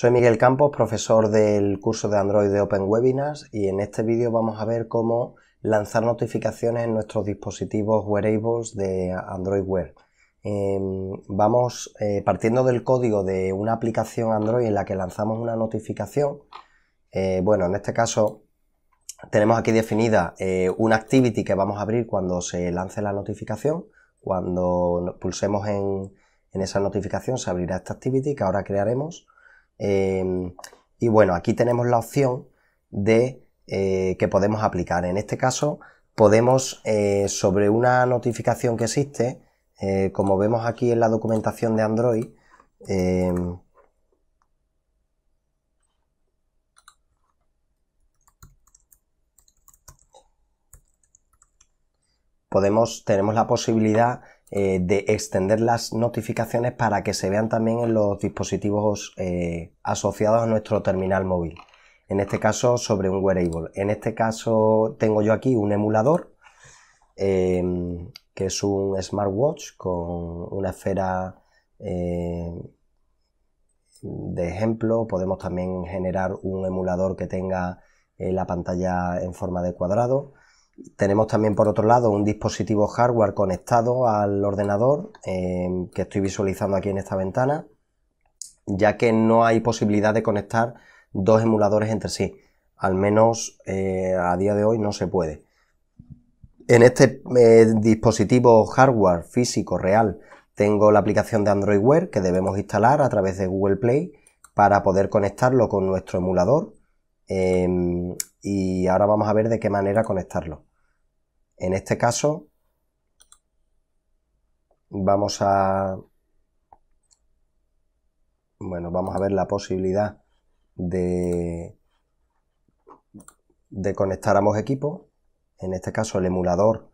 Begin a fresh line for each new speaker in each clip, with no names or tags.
Soy Miguel Campos, profesor del curso de Android de Open Webinars y en este vídeo vamos a ver cómo lanzar notificaciones en nuestros dispositivos wearables de Android Wear. Em, vamos eh, partiendo del código de una aplicación Android en la que lanzamos una notificación. Eh, bueno, en este caso tenemos aquí definida eh, una activity que vamos a abrir cuando se lance la notificación. Cuando pulsemos en, en esa notificación se abrirá esta activity que ahora crearemos Em, y bueno, aquí tenemos la opción de eh, que podemos aplicar. En este caso, podemos eh, sobre una notificación que existe, eh, como vemos aquí en la documentación de Android, em, podemos, tenemos la posibilidad eh, de extender las notificaciones para que se vean también en los dispositivos eh, asociados a nuestro terminal móvil. En este caso sobre un wearable. En este caso tengo yo aquí un emulador em, que es un smartwatch con una esfera em, de ejemplo. Podemos también generar un emulador que tenga eh, la pantalla en forma de cuadrado. Tenemos también por otro lado un dispositivo hardware conectado al ordenador em, que estoy visualizando aquí en esta ventana, ya que no hay posibilidad de conectar dos emuladores entre sí. Al menos eh, a día de hoy no se puede. En este eh, dispositivo hardware físico real tengo la aplicación de Android Wear que debemos instalar a través de Google Play para poder conectarlo con nuestro emulador em, y ahora vamos a ver de qué manera conectarlo. En este caso vamos a... Bueno, vamos a ver la posibilidad de, conectar ambos equipos. En este caso el emulador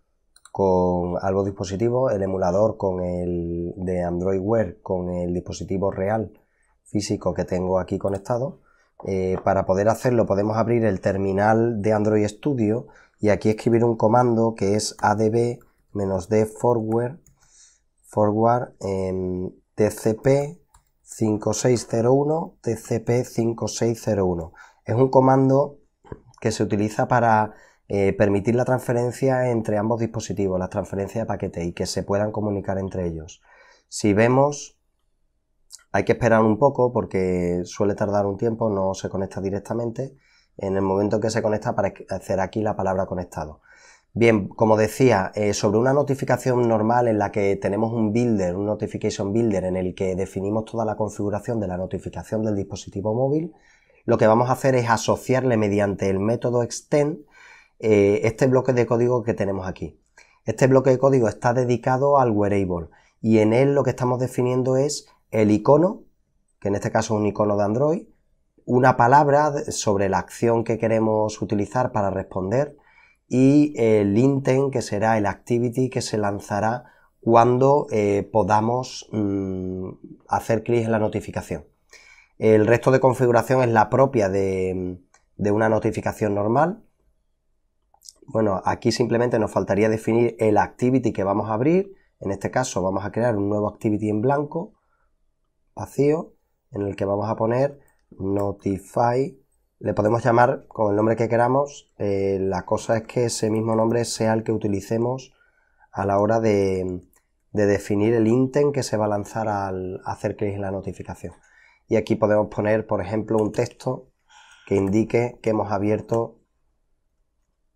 con ambos dispositivos, el emulador con el de Android Wear con el dispositivo real físico que tengo aquí conectado. Eh, para poder hacerlo podemos abrir el terminal de Android Studio y aquí escribir un comando que es adb d forward forward tcp 5601 tcp 5601 es un comando que se utiliza para eh, permitir la transferencia entre ambos dispositivos la transferencia de paquete y que se puedan comunicar entre ellos si vemos hay que esperar un poco porque suele tardar un tiempo no se conecta directamente en el momento que se conecta para hacer aquí la palabra conectado. Bien, como decía, eh, sobre una notificación normal en la que tenemos un builder, un notification builder en el que definimos toda la configuración de la notificación del dispositivo móvil, lo que vamos a hacer es asociarle mediante el método extend eh, este bloque de código que tenemos aquí. Este bloque de código está dedicado al wearable y en él lo que estamos definiendo es el icono, que en este caso es un icono de Android, una palabra sobre la acción que queremos utilizar para responder y el intent, que será el activity que se lanzará cuando eh, podamos mm, hacer clic en la notificación. El resto de configuración es la propia de, de una notificación normal. Bueno, aquí simplemente nos faltaría definir el activity que vamos a abrir. En este caso vamos a crear un nuevo activity en blanco, vacío, en el que vamos a poner Notify, le podemos llamar con el nombre que queramos. Eh, la cosa es que ese mismo nombre sea el que utilicemos a la hora de, definir el intent que se va a lanzar al hacer clic en la notificación. Y aquí podemos poner, por ejemplo, un texto que indique que hemos abierto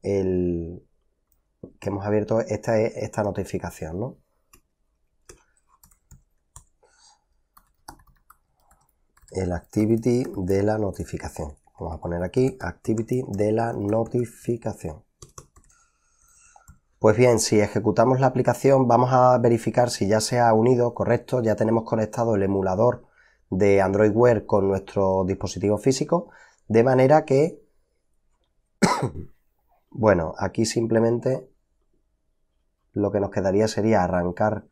el que hemos abierto esta, esta notificación, ¿no? el activity de la notificación. Vamos a poner aquí activity de la notificación. Pues bien, si ejecutamos la aplicación vamos a verificar si ya se ha unido, correcto, ya tenemos conectado el emulador de Android Wear con nuestro dispositivo físico, de manera que, bueno, aquí simplemente lo que nos quedaría sería arrancar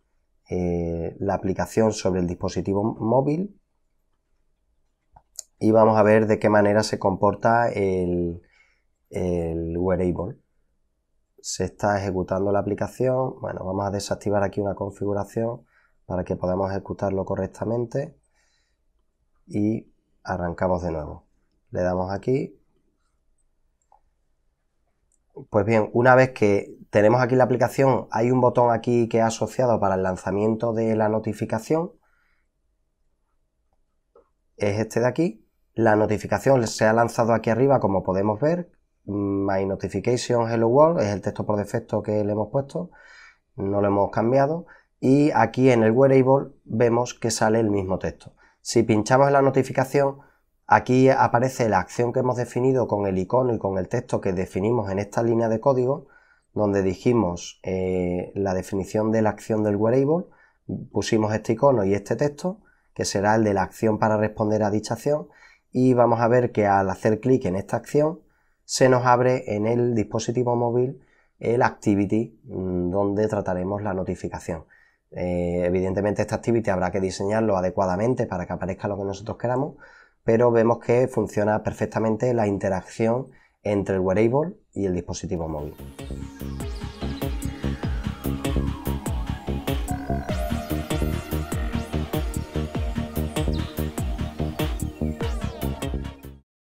eh, la aplicación sobre el dispositivo móvil y vamos a ver de qué manera se comporta el, wearable. Se está ejecutando la aplicación. Bueno, vamos a desactivar aquí una configuración para que podamos ejecutarlo correctamente. Y arrancamos de nuevo. Le damos aquí. Pues bien, una vez que tenemos aquí la aplicación, hay un botón aquí que ha asociado para el lanzamiento de la notificación. Es este de aquí la notificación se ha lanzado aquí arriba como podemos ver. My notification hello world es el texto por defecto que le hemos puesto. No lo hemos cambiado. Y aquí en el wearable vemos que sale el mismo texto. Si pinchamos en la notificación, aquí aparece la acción que hemos definido con el icono y con el texto que definimos en esta línea de código, donde dijimos eh, la definición de la acción del wearable, pusimos este icono y este texto, que será el de la acción para responder a dicha acción, y vamos a ver que al hacer clic en esta acción se nos abre en el dispositivo móvil el Activity mm, donde trataremos la notificación. Eh, evidentemente esta Activity habrá que diseñarlo adecuadamente para que aparezca lo que nosotros queramos, pero vemos que funciona perfectamente la interacción entre el wearable y el dispositivo móvil.